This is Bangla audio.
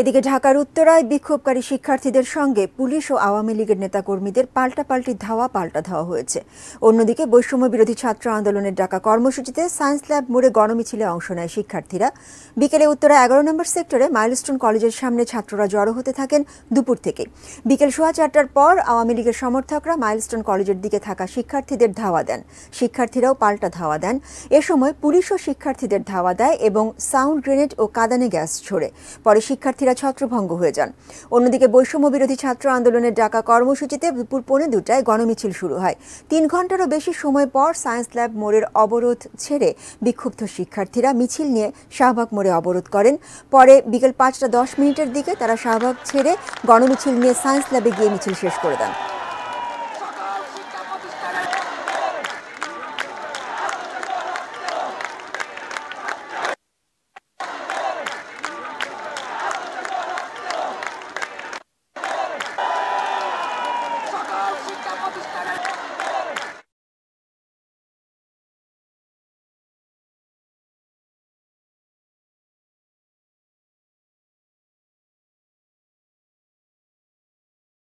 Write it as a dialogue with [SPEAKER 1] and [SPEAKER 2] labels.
[SPEAKER 1] এদিকে ঢাকার উত্তরায় বিক্ষোভকারী শিক্ষার্থীদের সঙ্গে পুলিশ ও আওয়ামী লীগের নেতাকর্মীদের পাল্টাপাল্টি ধাওয়া পাল্টা ধাওয়া হয়েছে অন্যদিকে বৈষম্য বিরোধী ছাত্র আন্দোলনের ডাকা কর্মসূচিতে সায়েন্স ল্যাব মোড়ে গণমিছিলে অংশ নেয় শিক্ষার্থীরা বিকেলে উত্তরা এগারো নম্বর সেক্টরে মাইলস্টোন কলেজের সামনে ছাত্ররা জড়ো হতে থাকেন দুপুর থেকে বিকেল সোয়া চারটার পর আওয়ামী লীগের সমর্থকরা মাইলস্টোন কলেজের দিকে থাকা শিক্ষার্থীদের ধাওয়া দেন শিক্ষার্থীরাও পাল্টা ধাওয়া দেন এ সময় পুলিশ ও শিক্ষার্থীদের ধাওয়া দেয় এবং সাউন্ড গ্রেনেড ও কাদানে গ্যাস ছোড়ে পরে শিক্ষার্থী শিক্ষার্থীরা ছত্রভঙ্গ হয়ে যান অন্যদিকে বৈষম্য বিরোধী ছাত্র আন্দোলনের ডাকা কর্মসূচিতে দুপুর পৌনে দুটায় গণমিছিল শুরু হয় তিন ঘন্টারও বেশি সময় পর সায়েন্স ল্যাব মোড়ের অবরোধ ছেড়ে বিক্ষুব্ধ শিক্ষার্থীরা মিছিল নিয়ে শাহবাগ মোড়ে অবরোধ করেন পরে বিকেল পাঁচটা দশ মিনিটের দিকে তারা শাহবাগ ছেড়ে গণমিছিল নিয়ে সায়েন্স ল্যাবে গিয়ে মিছিল শেষ করে দেন